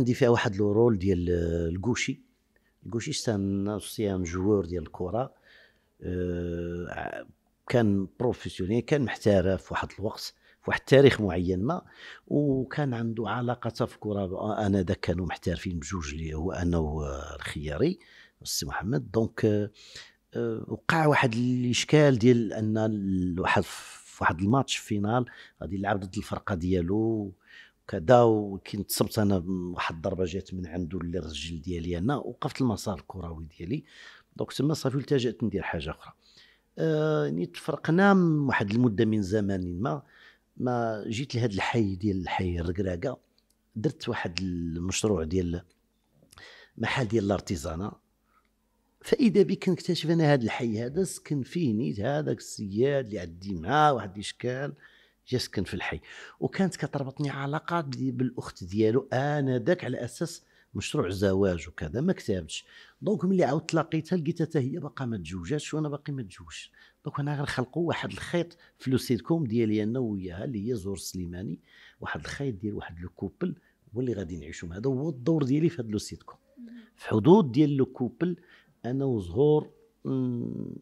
عندي فيها واحد لو رول ديال آه، الكوشي الكوشي ستان سيان جوور ديال الكره آه، كان بروفيسيونيل كان محترف في واحد الوقت في واحد التاريخ معين ما وكان عنده علاقه في الكره انا ذاك كانوا محترفين بجوج اللي هو انا والخياري السي محمد دونك آه، وقع واحد الاشكال ديال ان واحد واحد الماتش فينال غادي يلعب ضد الفرقه ديالو كذا وكي تصبت انا واحد الضربه جات من عنده للرجل ديالي انا وقفت المسار الكروي ديالي دونك تما صافي التجات ندير حاجه اخرى آه، يعني آه تفرقنا واحد المده من زمان ما ما جيت لهذا الحي ديال الحي الركراكه درت واحد المشروع ديال محل ديال الارتيزانه فاذا بي كنكتشف انا هذا الحي هذا سكن فيه نيت هذاك السياد اللي عندي معاه واحد الاشكال يسكن في الحي وكانت كتربطني علاقه بالاخت ديالو انذاك على اساس مشروع زواج وكذا ما كتبتش دونك ملي عاودت تلاقيتها لقيتها حتى هي باقا ما تزوجاتش وانا باقي ما تزوجش دونك انا غنخلقوا واحد الخيط في لو سيتكوم ديالي انا وياها اللي هي زور السليماني واحد الخيط ديال واحد لو كوبل هو اللي غادي نعيشوا هذا هو الدور ديالي في هذا لو سيتكوم نعم. في حدود ديال لو كوبل انا وزهور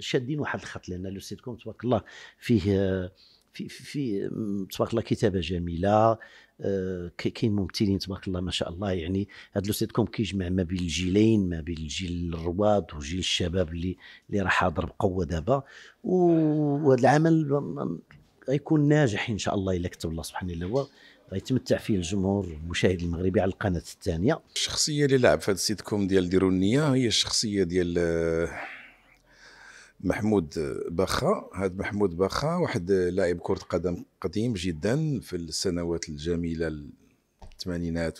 شادين واحد الخط لان لو سيتكوم تبارك الله فيه في في تبارك الله كتابه جميله آه، كاين ممثلين تبارك الله ما شاء الله يعني هذا لو سيتكم كيجمع ما بين الجيلين ما بين الجيل الرواد وجيل الشباب اللي اللي راه حاضر بقوه دابا وهذا العمل غيكون ناجح ان شاء الله الا كتب الله سبحانه هو غيتمتع فيه الجمهور المشاهد المغربي على القناه الثانيه الشخصيه اللي لعب في هذا السيتكوم ديال ديروا النيه هي الشخصيه ديال آه، محمود باخا هذا محمود باخا واحد لاعب كره قدم قديم جدا في السنوات الجميله الثمانينات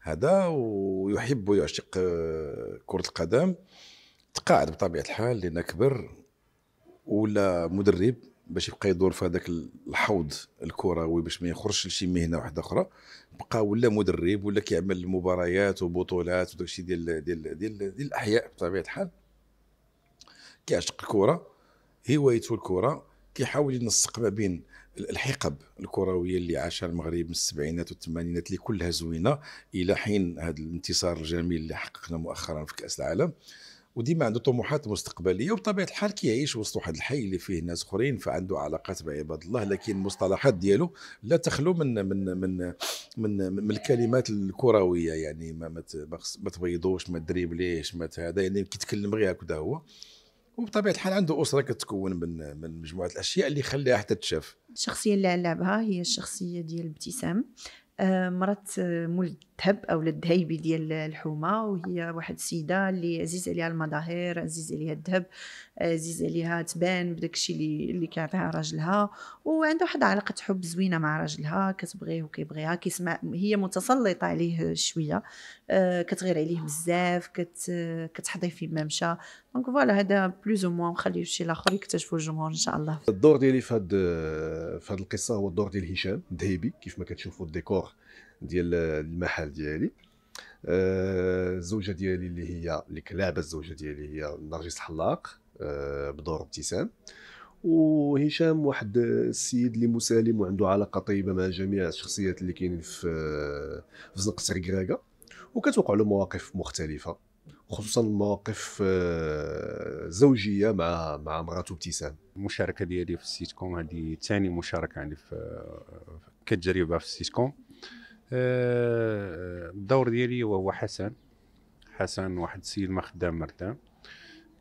هذا ويحب ويعشق آه، كره القدم تقاعد بطبيعه الحال لان كبر ولا مدرب باش يبقى يدور في هذاك الحوض الكروي باش ما يخرجش لشي مهنه واحده اخرى بقى ولا مدرب ولا كيعمل مباريات وبطولات وداك الشيء ديال ديال ديال, ديال الاحياء بطبيعه الحال كيعشق الكره هوايته الكره كيحاول ينسق ما بين الحقب الكرويه اللي عاشها المغرب من السبعينات والثمانينات اللي كلها زوينه الى حين هذا الانتصار الجميل اللي حققنا مؤخرا في كاس العالم وديما عنده طموحات مستقبليه وبطبيعه الحال كيعيش وسط واحد الحي اللي فيه ناس اخرين فعنده علاقات بعباد الله لكن المصطلحات ديالو لا تخلو من من من من, من الكلمات الكرويه يعني ما ما تبيضوش ما تدريبليش ما هذا يعني كيتكلم غير هكذا هو وبطبيعه الحال عنده اسره كتكون من من مجموعه الاشياء اللي خلاها حتى تشاف الشخصيه اللي لعبها هي الشخصيه ديال ابتسام آه، مرات آه، مولد تهب او للدهيبه ديال الحومه وهي واحد السيده اللي عزيز عليها المظاهر عزيز عليها الذهب عزيز عليها تبان بداك الشيء اللي اللي كيعطيها راجلها وعنده واحد علاقه حب زوينه مع راجلها كتبغيه وكيبغيها كيسمع هي متسلطه عليه شويه أه كتغير عليه بزاف كت كتحضي فيه ما مشى دونك فوالا هذا بلوز او موان نخليو شي الاخر يكتشفوا الجمهور ان شاء الله الدور ديالي في هاد في هاد القصه هو الدور ديال هشام دهيبي كيف ما كتشوفوا الديكور ديال المحل ديالي آه، الزوجه ديالي اللي هي اللي لعبه الزوجه ديالي هي نرجس آه بدور ابتسام وهشام واحد السيد اللي مسالم وعنده علاقه طيبه مع جميع الشخصيات اللي كاينين في في زنقه ركراكه وكتوقع له مواقف مختلفه خصوصا المواقف آه، زوجيه مع مع مراته ابتسام المشاركه ديالي في السيتكوم هذه ثاني مشاركه عندي في كتجربه في السيتكوم الدور آه، ديالي هو حسن حسن واحد السيد ما خدام مرتان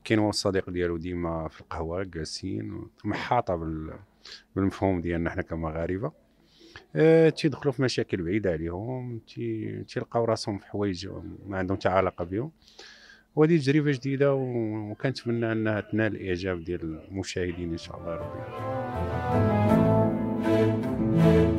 كاين هو الصديق ديالو ديما في القهوه جالسين محاطه بالمفهوم ديالنا حنا كمغاربه أه تيدخلوا في مشاكل بعيده عليهم تيلقاو راسهم في حوايج ما عندهم حتى علاقه بهم وهذه تجربه جديده وكنتمنى انها تنال الاعجاب ديال المشاهدين ان شاء الله ربي